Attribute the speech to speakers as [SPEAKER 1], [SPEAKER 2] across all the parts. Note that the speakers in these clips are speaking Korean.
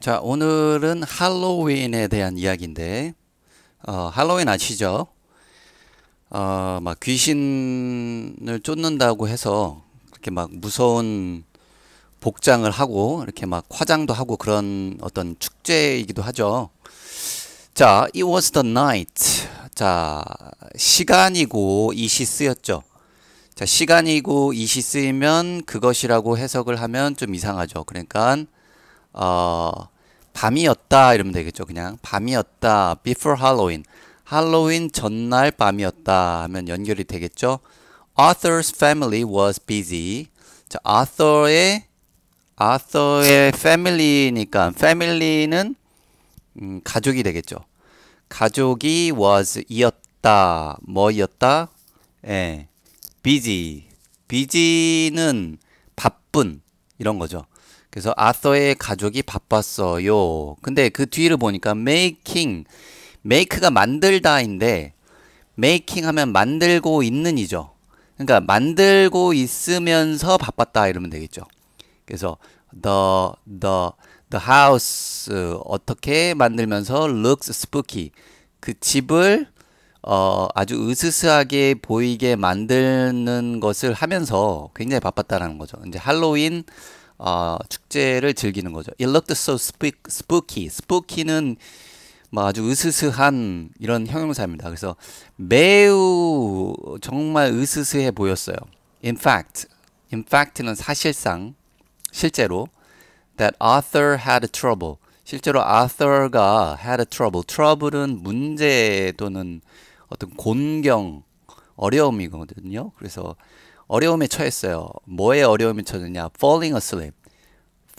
[SPEAKER 1] 자, 오늘은 할로윈에 대한 이야기인데, 어, 할로윈 아시죠? 어, 막 귀신을 쫓는다고 해서, 그렇게 막 무서운 복장을 하고, 이렇게 막 화장도 하고 그런 어떤 축제이기도 하죠. 자, it was the night. 자, 시간이고 이시 쓰였죠. 자, 시간이고 이시 쓰이면 그것이라고 해석을 하면 좀 이상하죠. 그러니까, 어, 밤이었다 이러면 되겠죠. 그냥 밤이었다. Before Halloween. 할로윈 전날 밤이었다 하면 연결이 되겠죠. Arthur's family was busy. 자, Arthur의 Arthur의 family니까 family는 음, 가족이 되겠죠. 가족이 was 이었다 뭐였다 예 busy busy는 바쁜 이런 거죠. 그래서 아서의 가족이 바빴어요. 근데 그 뒤를 보니까 making, make가 만들다인데 making 하면 만들고 있는이죠. 그러니까 만들고 있으면서 바빴다 이러면 되겠죠. 그래서 the the the house 어떻게 만들면서 looks spooky 그 집을 어, 아주 으스스하게 보이게 만드는 것을 하면서 굉장히 바빴다라는 거죠. 이제 할로윈 어, 축제를 즐기는 거죠. It looked so spooky. Spooky는 뭐 아주 으스스한 이런 형용사입니다. 그래서 매우 정말 으스스해 보였어요. In fact, in fact는 사실상 실제로 that Arthur had trouble. 실제로 Arthur가 had trouble. trouble은 문제 또는 어떤 곤경, 어려움이거든요. 그래서 어려움에 처했어요. 뭐에 어려움에 처했냐? falling asleep.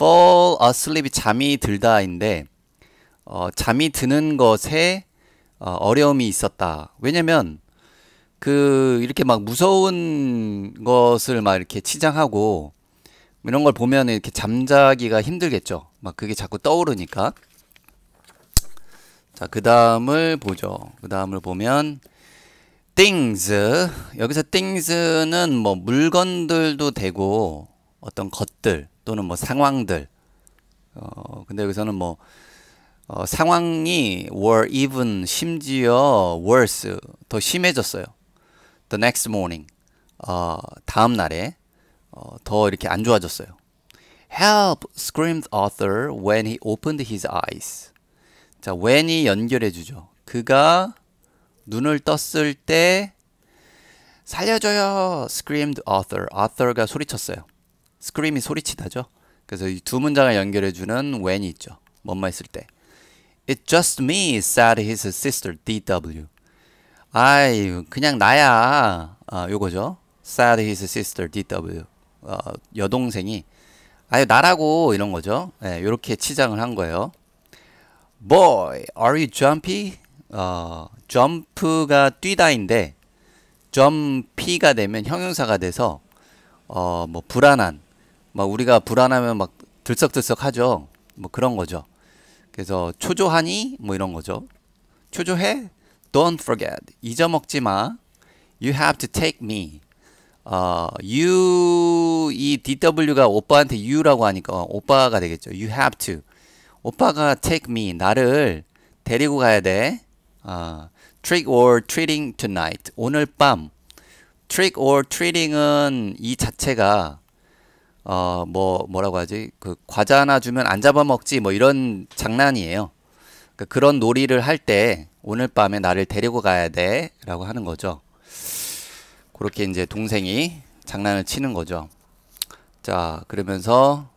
[SPEAKER 1] fall asleep이 잠이 들다인데 어, 잠이 드는 것에 어, 려움이 있었다. 왜냐면 그 이렇게 막 무서운 것을 막 이렇게 치장하고 이런 걸 보면 이렇게 잠자기가 힘들겠죠. 막 그게 자꾸 떠오르니까. 자, 그 다음을 보죠. 그 다음을 보면 things 여기서 things는 뭐 물건들도 되고 어떤 것들 또는 뭐 상황들 어 근데 여기서는 뭐 어, 상황이 were even 심지어 worse 더 심해졌어요. The next morning 어, 다음 날에 어, 더 이렇게 안 좋아졌어요. Help screamed Arthur when he opened his eyes. 자, when이 연결해 주죠. 그가 눈을 떴을 때 살려줘요. screamed author. author가 소리쳤어요. scream이 소리치다죠. 그래서 이 두 문장을 연결해 주는 when이 있죠. 뭔말 있을 때. It's just me, said his sister DW. 아이, 그냥 나야. 아, 요거죠. said his sister DW. 어, 여동생이 아유 나라고 이런 거죠. 네, 이렇게 치장을 한 거예요. Boy, are you jumpy? 어, 점프가 뛰다인데 점피가 되면 형용사가 돼서 어뭐 불안한 막 우리가 불안하면 막 들썩들썩하죠 뭐 그런 거죠 그래서 초조하니 뭐 이런 거죠 초조해 don't forget 잊어먹지 마 you have to take me 어, you 이 dw가 오빠한테 you라고 하니까 오빠가 되겠죠 you have to 오빠가 take me 나를 데리고 가야 돼 아, trick or treating tonight. 오늘 밤. trick or treating은 이 자체가 어, 뭐 뭐라고 하지? 그 과자 하나 주면 안 잡아먹지 뭐 이런 장난이에요. 그러니까 그런 놀이를 할 때 오늘 밤에 나를 데리고 가야 돼라고 하는 거죠. 그렇게 이제 동생이 장난을 치는 거죠. 자, 그러면서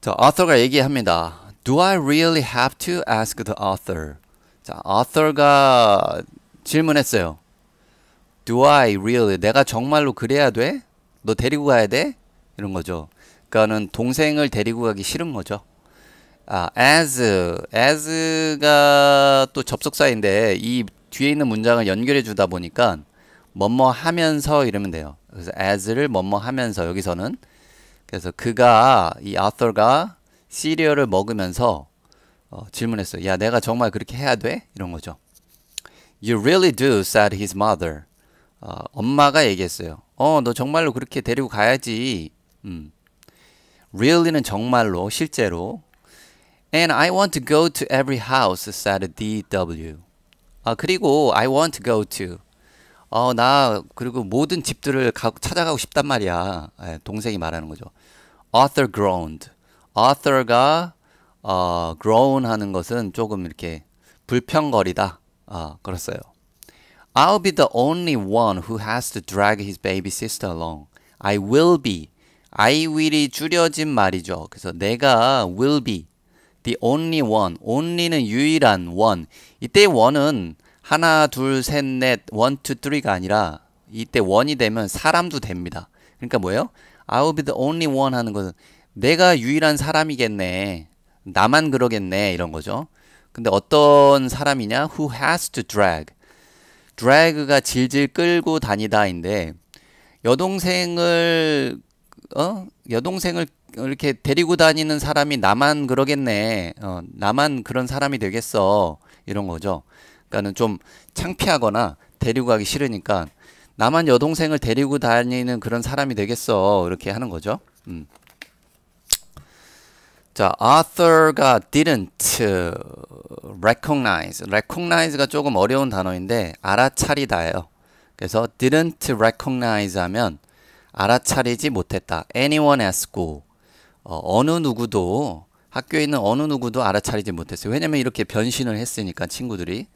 [SPEAKER 1] 자, author가 얘기합니다. Do I really have to ask the author? 자, author가 질문했어요. Do I really? 내가 정말로 그래야 돼? 너 데리고 가야 돼? 이런 거죠. 그러니까는 동생을 데리고 가기 싫은 거죠. 아, as, as가 또 접속사인데 이 뒤에 있는 문장을 연결해 주다 보니까 뭐뭐 하면서 이러면 돼요. 그래서 as를 뭐뭐 하면서 여기서는 그래서 그가 이 author가 시리얼을 먹으면서 어, 질문했어요. 야, 내가 정말 그렇게 해야 돼? 이런 거죠. You really do, said his mother. 어, 엄마가 얘기했어요. 어, 너 정말로 그렇게 데리고 가야지. 음. Really는 정말로, 실제로. And I want to go to every house, said DW. 아, 그리고 I want to go to. 어, 나 그리고 모든 집들을 가, 찾아가고 싶단 말이야. 예, 동생이 말하는 거죠. Arthur groaned. Arthur가 어, grown 하는 것은 조금 이렇게 불평거리다. 아, 그랬어요. I'll be the only one who has to drag his baby sister along. I will be. I will이 줄여진 말이죠. 그래서 내가 will be the only one. only는 유일한 one. 이때 one은 하나, 둘, 셋, 넷, one, two, three가 아니라 이때 one이 되면 사람도 됩니다. 그러니까 뭐예요? I'll be the only one 하는 것은 내가 유일한 사람이겠네. 나만 그러겠네 이런 거죠. 근데 어떤 사람이냐? Who has to drag. drag가 질질 끌고 다니다인데 여동생을 어? 여동생을 이렇게 데리고 다니는 사람이 나만 그러겠네. 어, 나만 그런 사람이 되겠어. 이런 거죠. 그러니까는 좀 창피하거나 데리고 가기 싫으니까 나만 여동생을 데리고 다니는 그런 사람이 되겠어. 이렇게 하는 거죠. 음. 자, author가 didn't recognize. recognize가 조금 어려운 단어인데 알아차리다예요. 그래서 didn't recognize 하면 알아차리지 못했다. anyone at school. 어, 느 누구도 학교에 있는 어느 누구도 알아차리지 못했어요. 왜냐면 이렇게 변신을 했으니까 친구들이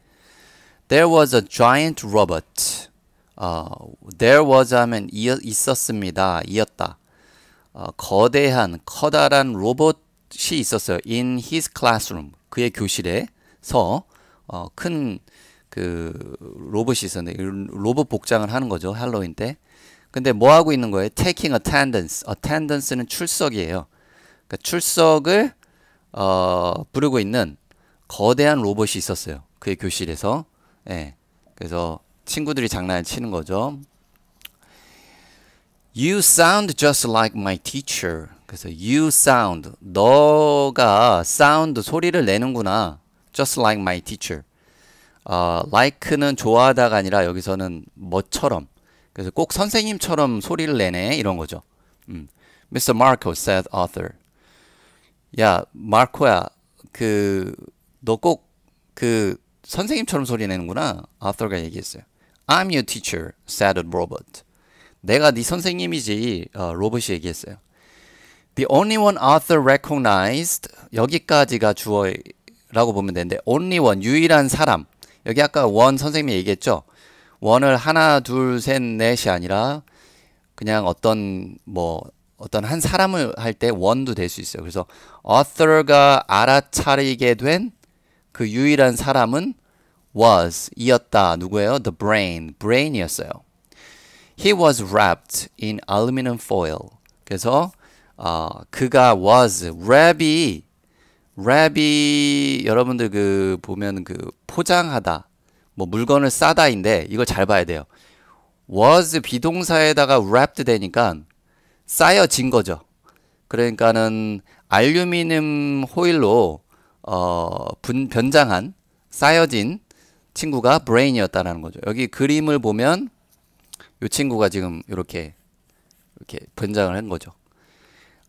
[SPEAKER 1] There was a giant robot. 어, there was 하면 있었습니다. 이었다. 어, 거대한 커다란 로봇 시 있었어요. In his classroom. 그의 교실에서 어, 큰그 로봇이 있었는데 로봇 복장을 하는 거죠. 할로윈 때. 근데 뭐 하고 있는 거예요? Taking attendance. Attendance는 출석이에요. 그러니까 출석을 어, 부르고 있는 거대한 로봇이 있었어요. 그의 교실에서. 예. 그래서 친구들이 장난을 치는 거죠. You sound just like my teacher. 그래서 you sound 너가 sound 소리를 내는구나. Just like my teacher. 어, like는 좋아하다가 아니라 여기서는 뭐처럼. 그래서 꼭 선생님처럼 소리를 내네 이런 거죠. 음. Mr. Marco said author. 야, 마르코야. 그 너 꼭 그 선생님처럼 소리 내는구나. author가 얘기했어요. I'm your teacher, said robot. 내가 네 선생님이지. 어, 로봇이 얘기했어요. The only one Arthur recognized 여기까지가 주어라고 보면 되는데 only one 유일한 사람 여기 아까 원 선생님이 얘기했죠. 원을 하나 둘셋 넷이 아니라 그냥 어떤 뭐 어떤 한 사람을 할 때 원도 될 수 있어요. 그래서 author가 알아차리게 된 그 유일한 사람은 was 이었다. 누구예요? The brain, brain이었어요. He was wrapped in aluminum foil. 그래서 어, 그가 was 랩이 랩이 여러분들 그 보면 그 포장하다 뭐 물건을 싸다인데 이걸 잘 봐야 돼요. was 비동사에다가 wrapped 되니까 쌓여진 거죠. 그러니까는 알루미늄 호일로 어, 분, 변장한 쌓여진 친구가 브레인이었다라는 거죠. 여기 그림을 보면 이 친구가 지금 이렇게 이렇게 변장을 한 거죠.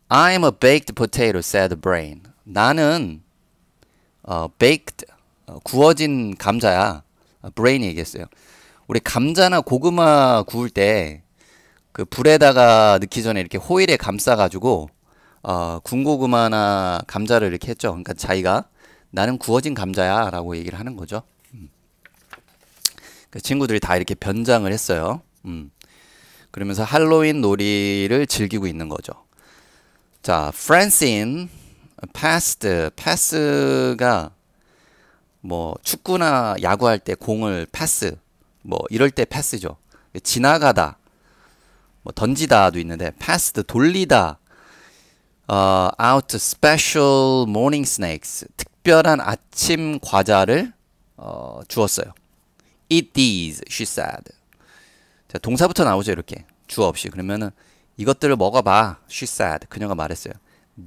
[SPEAKER 1] I'm a baked potato, said brain. 나는 어, baked, 어, 구워진 감자야. 어, 아, brain이 얘기했어요. 우리 감자나 고구마 구울 때 그 불에다가 넣기 전에 이렇게 호일에 감싸가지고 어, 군고구마나 감자를 이렇게 했죠. 그러니까 자기가 나는 구워진 감자야 라고 얘기를 하는 거죠. 그 친구들이 다 이렇게 변장을 했어요. 음. 그러면서 할로윈 놀이를 즐기고 있는 거죠. 자, Francine passed. pass가 뭐 축구나 야구할 때 공을 패스. 뭐 이럴 때 패스죠. 지나가다. 뭐 던지다도 있는데 p 스드 돌리다. 어, out special morning snacks. 특별한 아침 과자를 어, 주었어요. Eat these, she said. 자, 동사부터 나오죠, 이렇게. 주어 없이. 그러면은 이것들을 먹어봐. She said. 그녀가 말했어요.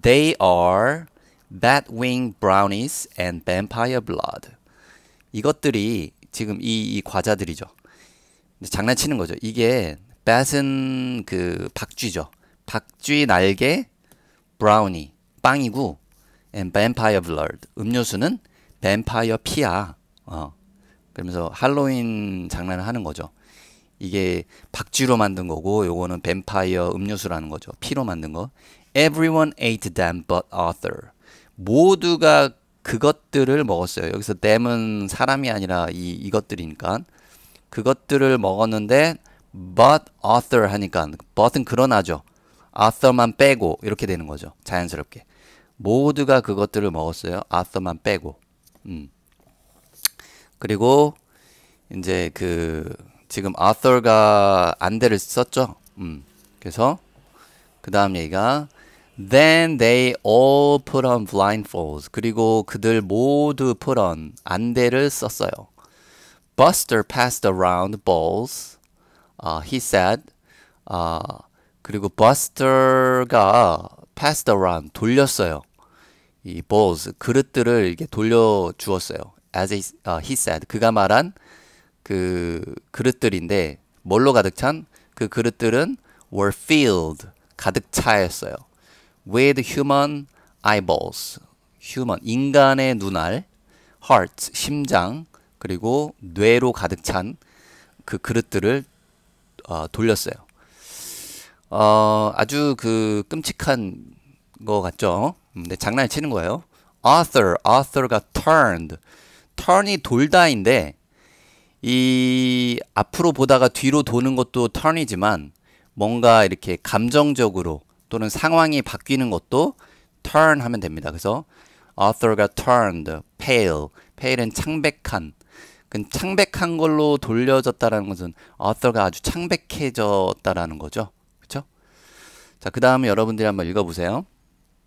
[SPEAKER 1] They are batwing brownies and vampire blood. 이것들이 지금 이, 이 과자들이죠. 장난치는 거죠. 이게 bat은 그 박쥐죠. 박쥐 날개 브라우니 빵이고 and vampire blood 음료수는 뱀파이어 피야. 어. 그러면서 할로윈 장난을 하는 거죠. 이게 박쥐로 만든 거고 요거는 뱀파이어 음료수라는 거죠. 피로 만든 거. Everyone ate them but Arthur. 모두가 그것들을 먹었어요. 여기서 them은 사람이 아니라 이 이것들이니까 그것들을 먹었는데 but Arthur 하니까 but은 그러나죠. Arthur만 빼고 이렇게 되는 거죠. 자연스럽게. 모두가 그것들을 먹었어요. Arthur만 빼고. 음. 그리고 이제 그 지금 author가 안대를 썼죠. 음. 그래서 그 다음 얘기가 Then they all put on blindfolds. 그리고 그들 모두 put on 안대를 썼어요. Buster passed around balls. Uh, he said. Uh, 그리고 Buster가 passed around 돌렸어요. 이 balls 그릇들을 이게 돌려 주었어요. As he, uh, he said. 그가 말한 그 그릇들인데 뭘로 가득 찬? 그 그릇들은 were filled 가득 차였어요. with human eyeballs human 인간의 눈알, heart 심장 그리고 뇌로 가득 찬 그 그릇들을 어, 돌렸어요. 어, 아주 그 끔찍한 거 같죠? 음, 근데 장난을 치는 거예요. author, author가 turned, turn이 돌다인데 이 앞으로 보다가 뒤로 도는 것도 턴이지만 뭔가 이렇게 감정적으로 또는 상황이 바뀌는 것도 turn 하면 됩니다. 그래서 author가 turned, pale, pale은 창백한. 그 창백한 걸로 돌려졌다라는 것은 author가 아주 창백해졌다라는 거죠. 그렇죠? 자, 그 다음에 여러분들이 한번 읽어보세요.